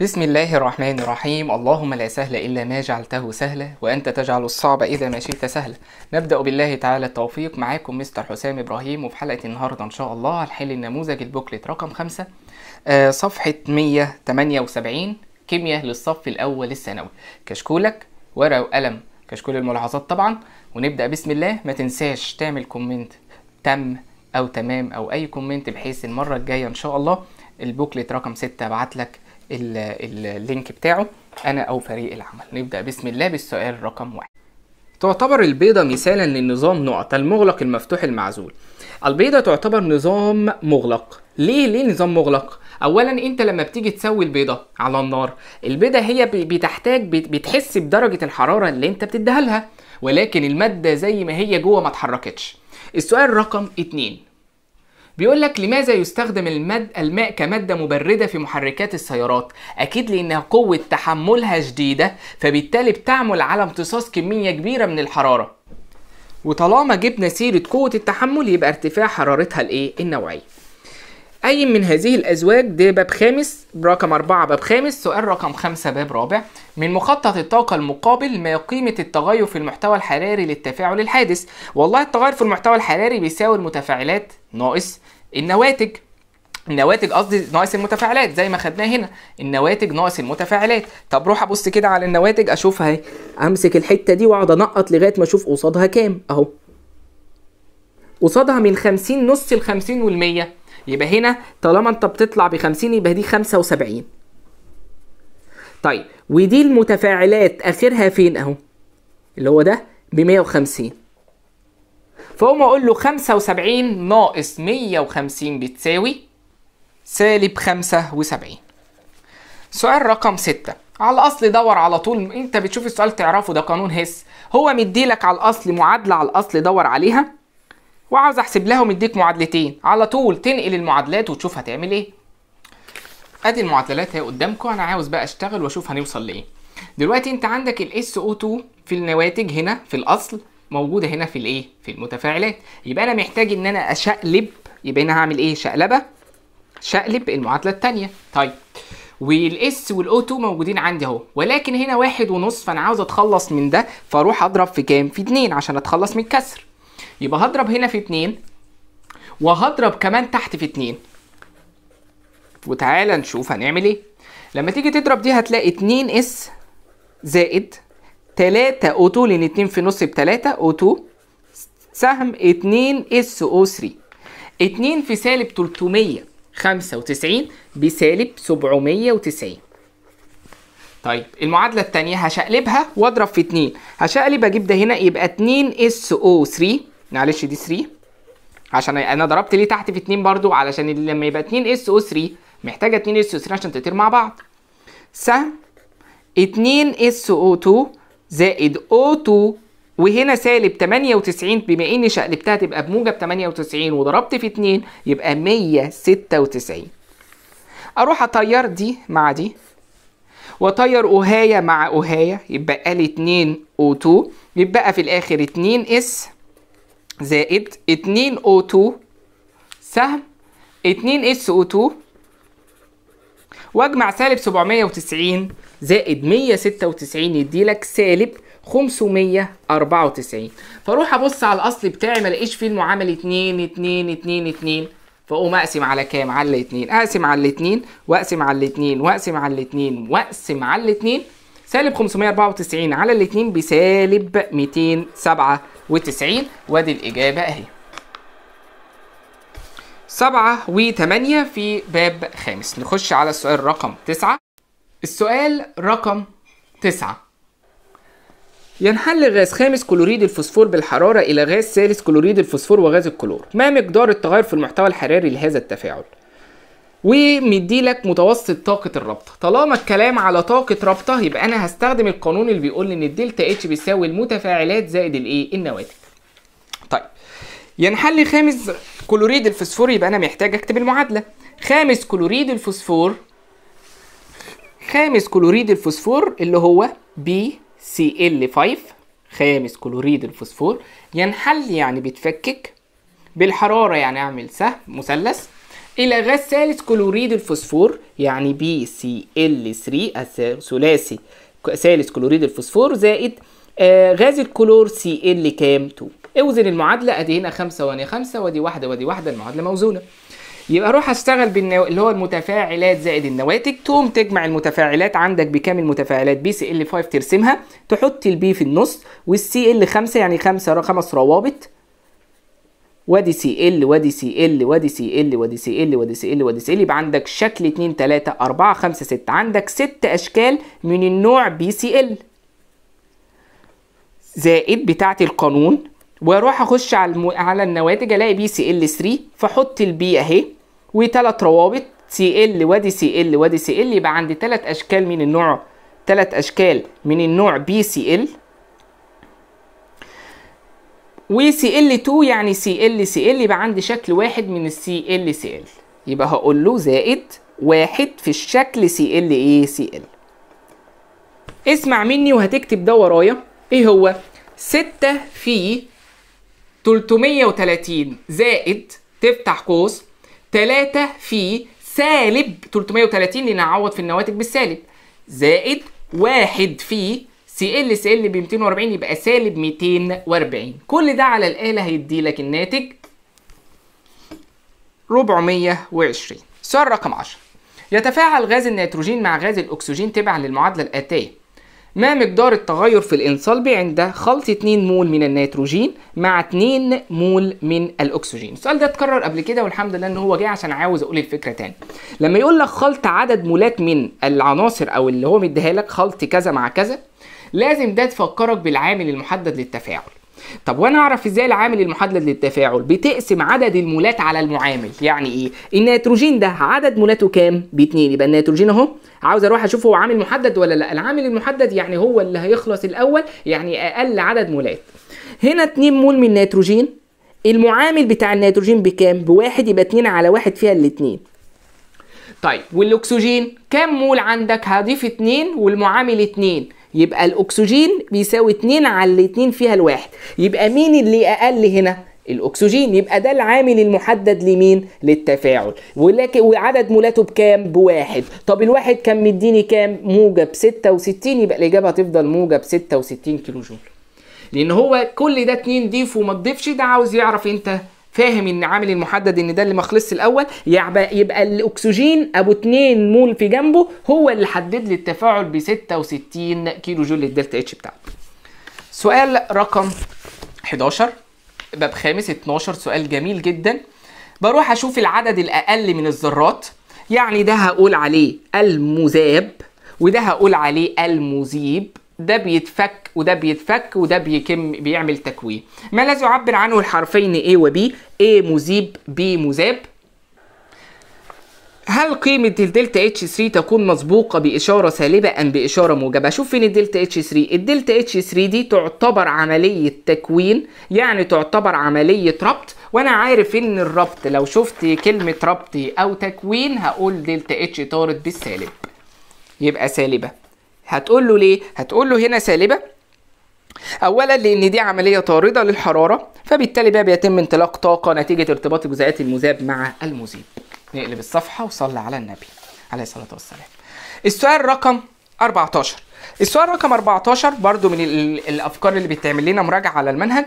بسم الله الرحمن الرحيم اللهم لا سهل إلا ما جعلته سهلا وأنت تجعل الصعب إذا ما شئت سهلا نبدأ بالله تعالى التوفيق معاكم مستر حسام إبراهيم وفي حلقة النهاردة إن شاء الله هنحل النموذج البوكلت رقم خمسة آه، صفحة 178 كيمياء للصف الأول الثانوي كشكولك ورقة وقلم كشكول الملاحظات طبعا ونبدأ بسم الله ما تنساش تعمل كومنت تم أو تمام أو أي كومنت بحيث المرة الجاية إن شاء الله البوكلت رقم ستة أبعت لك اللينك بتاعه انا او فريق العمل نبدا بسم الله بالسؤال رقم واحد تعتبر البيضة مثالا للنظام نقط المغلق المفتوح المعزول البيضة تعتبر نظام مغلق ليه ليه نظام مغلق اولا انت لما بتيجي تسوي البيضه على النار البيضه هي بتحتاج بتحس بدرجه الحراره اللي انت بتديها لها ولكن الماده زي ما هي جوه ما اتحركتش السؤال رقم اتنين بيقول لك لماذا يستخدم المد الماء كماده مبرده في محركات السيارات اكيد لانها قوه تحملها شديده فبالتالي بتعمل على امتصاص كميه كبيره من الحراره وطالما جبنا سيره قوه التحمل يبقى ارتفاع حرارتها الايه النوعيه أي من هذه الأزواج ده باب خامس رقم أربعة باب خامس سؤال رقم خمسة باب رابع من مخطط الطاقة المقابل ما قيمة التغير في المحتوى الحراري للتفاعل الحادث والله التغير في المحتوى الحراري بيساوي المتفاعلات ناقص النواتج النواتج قصدي ناقص المتفاعلات زي ما خدناه هنا النواتج ناقص المتفاعلات طب روح ابص كده على النواتج اشوف اهي امسك الحته دي واقعد انقط لغايه ما اشوف قصادها كام اهو قصادها من 50 نص ال 50 وال 100 يبقى هنا طالما انت بتطلع ب 50 يبقى دي 75 طيب ودي المتفاعلات اخرها فين اهو اللي هو ده ب 150 فاقوم اقول له 75 ناقص 150 بتساوي سالب 75 سؤال رقم 6 على الاصل دور على طول انت بتشوف السؤال تعرفه ده قانون هس هو مديلك على الاصل معادله على الاصل دور عليها وعاوز احسب لهم اديك معادلتين على طول تنقل المعادلات وتشوف هتعمل ايه ادي المعادلات اهي قدامكم انا عاوز بقى اشتغل واشوف هنوصل لايه دلوقتي انت عندك الاس او 2 في النواتج هنا في الاصل موجوده هنا في الايه في المتفاعلات يبقى انا محتاج ان انا اشقلب يبقى هنا هعمل ايه شقلبه شقلب المعادله الثانيه طيب والاس والاو 2 موجودين عندي اهو ولكن هنا واحد ونص فانا عاوز اتخلص من ده فاروح اضرب في كام في 2 عشان اتخلص من الكسر يبقى هضرب هنا في 2 وهضرب كمان تحت في 2 وتعالى نشوف هنعمل ايه لما تيجي تضرب دي هتلاقي 2 اس زائد 3 او 2 لان 2 في نص ب 3 او 2 سهم 2 اس او 3 2 في سالب 395 بسالب 790 طيب المعادلة الثانيه هشقلبها واضرب في 2 هشقلب اجيب ده هنا يبقى 2 اس او 3 معلش دي 3 عشان انا ضربت ليه تحت في 2 برضو علشان لما يبقى 2 اس او 3 محتاجه 2 اس او 3 عشان تطير مع بعض سهم 2 اس او 2 زائد او 2 وهنا سالب 98 بما اني شقلبتها تبقى بموجب 98 وضربت في 2 يبقى 196 اروح اطير دي مع دي واطير اوهايا مع اوهايا يبقى لي 2 او 2 يبقى في الاخر 2 اس زائد 2O2 سهم 2SO2 واجمع سالب 790 زائد 196 يديلك سالب 594 فاروح ابص على الاصل بتاعي ما الاقيش فيه المعامل 2 2 2 2 فاقوم اقسم على كام على الاثنين اقسم على الاثنين واقسم على الاثنين واقسم على الاثنين واقسم على الاثنين سالب 594 على الاثنين بسالب 207 وتسعين وادي الإجابة أهي سبعة وثمانية في باب خامس نخش على السؤال رقم تسعة السؤال رقم تسعة ينحل غاز خامس كلوريد الفوسفور بالحرارة إلى غاز ثالث كلوريد الفوسفور وغاز الكلور ما مقدار التغير في المحتوى الحراري لهذا التفاعل ومديلك متوسط طاقه الرابطه طالما الكلام على طاقه رابطه يبقى انا هستخدم القانون اللي بيقول لي ان الدلتا اتش بيساوي المتفاعلات زائد الايه النواتج طيب ينحل خامس كلوريد الفوسفور يبقى انا محتاج اكتب المعادله خامس كلوريد الفوسفور خامس كلوريد الفوسفور اللي هو بي سي ال 5 خامس كلوريد الفوسفور ينحل يعني بيتفكك بالحراره يعني اعمل سهم مثلث الى غاز ثالث كلوريد الفوسفور يعني بي سي ال 3 ثلاثي ثالث كلوريد الفوسفور زائد آه غاز الكلور سي ال كام 2 اوزن المعادله ادي هنا 5 وادي 5 وادي 1 وادي 1 المعادله موزونه يبقى اروح اشتغل بالنو... اللي هو المتفاعلات زائد النواتج تقوم تجمع المتفاعلات عندك بكام المتفاعلات بي سي ال 5 ترسمها تحط البي في النص والسي ال 5 يعني 5 خمس روابط وادي سي ال وادي سي ال وادي سي ال وادي سي ال وادي سي ال وادي سي ال يبقى عندك شكل 2 3 4 5 6 عندك ست اشكال من النوع بي سي ال زائد بتاعه القانون واروح اخش على المو... على النواتج الاقي بي سي ال 3 فاحط البي اهي وثلاث روابط سي ال وادي سي ال وادي سي ال يبقى عندي ثلاث اشكال من النوع ثلاث اشكال من النوع بي سي ال وسي ال 2 يعني سي ال سي ال يبقى عندي شكل واحد من السي ال سي ال يبقى هقول له زائد واحد في الشكل سي ال ايه سي ال اسمع مني وهتكتب ده ورايا ايه هو 6 في 330 زائد تفتح قوس 3 في سالب 330 لان هعوض في النواتج بالسالب زائد 1 في سي ال سي ال ب 240 يبقى سالب 240 كل ده على الآلة هيدي لك الناتج 420 السؤال رقم 10 يتفاعل غاز النيتروجين مع غاز الأكسجين تبعا للمعادلة الآتية ما مقدار التغير في الانصلب عند خلط 2 مول من النيتروجين مع 2 مول من الاكسجين السؤال ده اتكرر قبل كده والحمد لله ان هو جه عشان عاوز اقول الفكره تاني لما يقول لك خلط عدد مولات من العناصر او اللي هو مديها لك خلط كذا مع كذا لازم ده تفكرك بالعامل المحدد للتفاعل طب وانا اعرف ازاي العامل المحدد للتفاعل بتقسم عدد المولات على المعامل يعني ايه النيتروجين ده عدد مولاته كام باتنين يبقى النيتروجين اهو عاوز اروح اشوف هو عامل محدد ولا لا العامل المحدد يعني هو اللي هيخلص الاول يعني اقل عدد مولات هنا 2 مول من النيتروجين المعامل بتاع النيتروجين بكام بواحد يبقى 2 على واحد فيها الاتنين طيب والاكسجين كام مول عندك هضيف 2 والمعامل 2 يبقى الاكسجين بيساوي 2 على 2 فيها الواحد يبقى مين اللي اقل هنا الاكسجين يبقى ده العامل المحدد لمين للتفاعل ولكن وعدد مولاته بكام بواحد طب الواحد كان مديني كام موجب 66 يبقى الاجابه هتفضل موجب 66 كيلو جول لان هو كل ده 2 ضيف وما تضيفش ده عاوز يعرف انت فاهم ان عامل المحدد ان ده اللي ما خلصش الاول يبقى, يبقى الاكسجين ابو 2 مول في جنبه هو اللي حدد لي التفاعل ب 66 كيلو جول للدلتا اتش بتاعته. سؤال رقم 11 باب خامس 12 سؤال جميل جدا بروح اشوف العدد الاقل من الذرات يعني ده هقول عليه المذاب وده هقول عليه المذيب ده بيتفك وده بيتفك وده بيكم بيعمل تكوين ما الذي يعبر عنه الحرفين A و B A مذيب B مذاب هل قيمة الدلتا اتش 3 تكون مسبوقة بإشارة سالبة أم بإشارة موجبة؟ شوف فين الدلتا اتش 3 الدلتا اتش 3 دي تعتبر عملية تكوين يعني تعتبر عملية ربط وأنا عارف إن الربط لو شفت كلمة ربط أو تكوين هقول دلتا اتش طارت بالسالب يبقى سالبة هتقول له ليه هتقول له هنا سالبه اولا لان دي عمليه طارده للحراره فبالتالي بقى بيتم انطلاق طاقه نتيجه ارتباط الجزيئات المذاب مع المذيب نقلب الصفحه وصلي على النبي عليه الصلاه والسلام السؤال رقم 14 السؤال رقم 14 برضو من الافكار اللي بتعمل لنا مراجعه على المنهج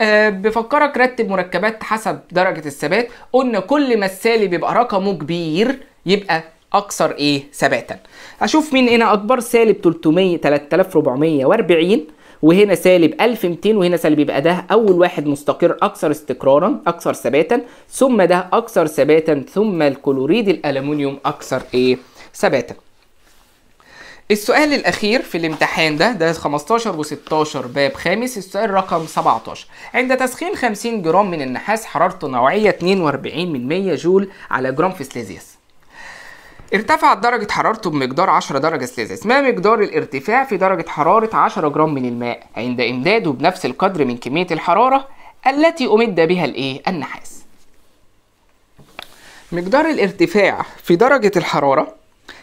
أه بفكرك رتب مركبات حسب درجه الثبات قلنا كل ما السالب يبقى رقمه كبير يبقى اكثر ايه ثباتا اشوف مين هنا اكبر سالب 300 3440 وهنا سالب 1200 وهنا سالب يبقى ده اول واحد مستقر اكثر استقرارا اكثر ثباتا ثم ده اكثر ثباتا ثم الكلوريد الالومنيوم اكثر ايه ثباتا السؤال الاخير في الامتحان ده ده 15 و16 باب خامس السؤال رقم 17 عند تسخين 50 جرام من النحاس حرارته نوعيه 42 من 100 جول على جرام في سليزيوس ارتفعت درجة حرارته بمقدار 10 درجة سليزيس ما مقدار الارتفاع في درجة حرارة 10 جرام من الماء عند إمداده بنفس القدر من كمية الحرارة التي أمد بها الإيه؟ النحاس مقدار الارتفاع في درجة الحرارة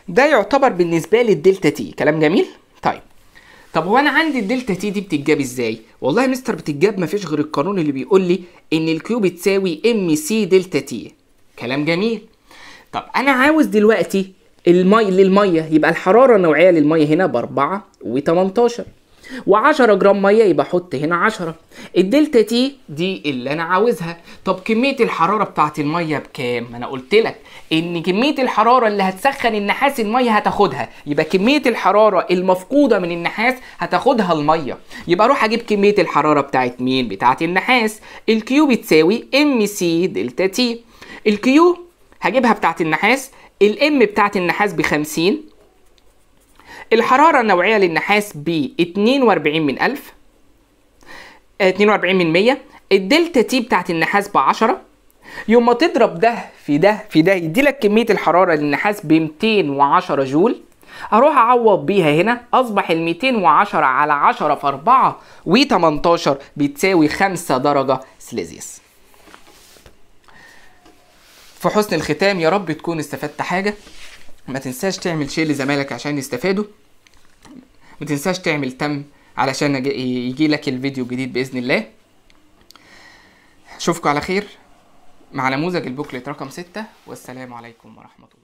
ده يعتبر بالنسبة للدلتا تي كلام جميل؟ طيب طب هو انا عندي الدلتا تي دي بتتجاب ازاي والله يا مستر بتتجاب مفيش غير القانون اللي بيقول لي ان الكيو بتساوي ام سي دلتا تي كلام جميل طب انا عاوز دلوقتي المي للميه يبقى الحراره النوعيه للميه هنا ب 4 و18 و10 جرام ميه يبقى احط هنا 10 الدلتا تي دي اللي انا عاوزها طب كميه الحراره بتاعه الميه بكام انا قلت لك ان كميه الحراره اللي هتسخن النحاس الميه هتاخدها يبقى كميه الحراره المفقوده من النحاس هتاخدها الميه يبقى اروح اجيب كميه الحراره بتاعه مين بتاعه النحاس الكيو بتساوي ام سي دلتا تي الكيو هجيبها بتاعت النحاس الام بتاعت النحاس ب 50 الحراره النوعيه للنحاس ب 42 من 1000 42 آه، من 100 الدلتا تي بتاعت النحاس ب 10 يوم ما تضرب ده في ده في ده يدي لك كميه الحراره للنحاس ب 210 جول اروح اعوض بيها هنا اصبح ال 210 على 10 في 4 و 18 بتساوي 5 درجه سليزيوس في حسن الختام يا رب تكون استفدت حاجه ما تنساش تعمل شير لزمالك عشان يستفادوا ما تنساش تعمل تم علشان يجي لك الفيديو الجديد باذن الله اشوفكم على خير مع نموذج البوكلت رقم 6 والسلام عليكم ورحمه الله